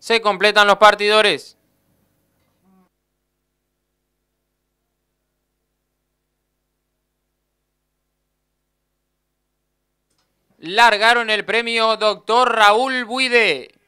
Se completan los partidores. Largaron el premio doctor Raúl Buide.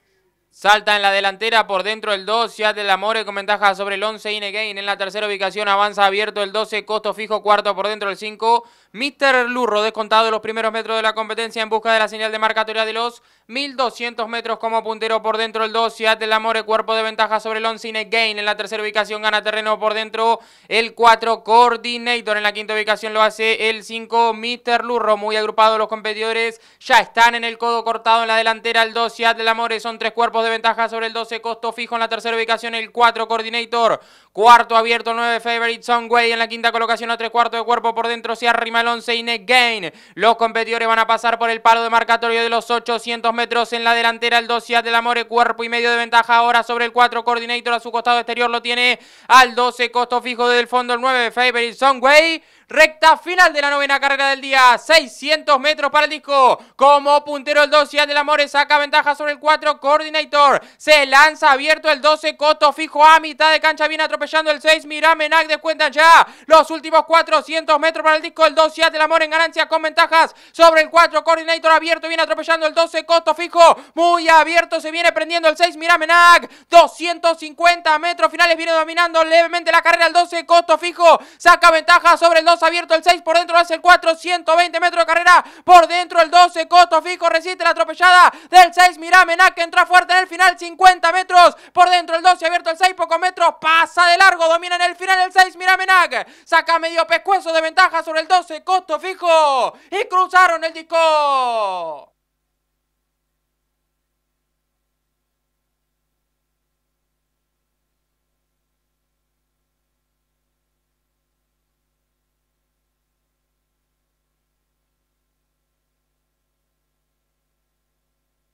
Salta en la delantera por dentro el 2, Seattle Amore con ventaja sobre el 11, Inegain en la tercera ubicación, avanza abierto el 12, costo fijo cuarto por dentro el 5, Mr. Lurro descontado los primeros metros de la competencia en busca de la señal de marcatoria de los 1200 metros como puntero por dentro el 2, Seattle Amore cuerpo de ventaja sobre el 11, Inegain en la tercera ubicación gana terreno por dentro el 4, Coordinator en la quinta ubicación lo hace el 5, Mr. Lurro muy agrupado los competidores, ya están en el codo cortado en la delantera el 2, Seattle Amore son tres cuerpos de ventaja sobre el 12, costo fijo en la tercera ubicación, el 4 Coordinator, cuarto abierto 9 Favorite Songway en la quinta colocación a 3 cuartos de cuerpo por dentro, se arrima el 11 y Gain. Los competidores van a pasar por el palo de marcatorio de los 800 metros en la delantera, el 2 de del Amore, cuerpo y medio de ventaja ahora sobre el 4 Coordinator, a su costado exterior lo tiene al 12, costo fijo del fondo el 9 Favorite Songway. Recta final de la novena carrera del día, 600 metros para el disco. Como puntero el 2 de Amore saca ventaja sobre el 4 Coordinator. Se lanza abierto el 12, Coto fijo a mitad de cancha, viene atropellando el 6, Miramenac. Descuentan descuenta ya. Los últimos 400 metros para el disco, el 2, del Amor en ganancia con ventajas sobre el 4, Coordinator abierto, viene atropellando el 12, Coto fijo, muy abierto, se viene prendiendo el 6, Miramenac. 250 metros finales, viene dominando levemente la carrera el 12, Coto fijo, saca ventaja sobre el 2, abierto el 6, por dentro hace el 4, 120 metros de carrera, por dentro el 12, Coto fijo, resiste la atropellada del 6, Miramenac, que entra fuerte en final 50 metros, por dentro el 12 abierto el 6, pocos metros, pasa de largo, domina en el final el 6, Miramenag. saca medio pescuezo de ventaja sobre el 12, costo fijo y cruzaron el disco.